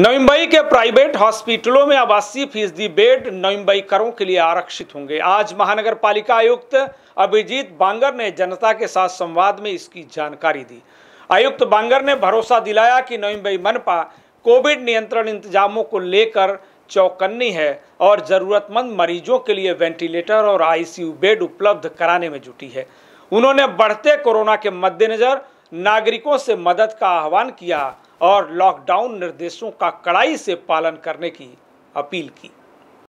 नवम्बई के प्राइवेट हॉस्पिटलों में आवासीय फीसदी बेड नवीम्बईकरों के लिए आरक्षित होंगे आज महानगर पालिका आयुक्त अभिजीत बांगर ने जनता के साथ संवाद में इसकी जानकारी दी आयुक्त बांगर ने भरोसा दिलाया कि नवम्बई मनपा कोविड नियंत्रण इंतजामों को लेकर चौकन्नी है और ज़रूरतमंद मरीजों के लिए वेंटिलेटर और आईसीयू बेड उपलब्ध कराने में जुटी है उन्होंने बढ़ते कोरोना के मद्देनज़र नागरिकों से मदद का आह्वान किया और लॉकडाउन निर्देशों का कड़ाई से पालन करने की अपील की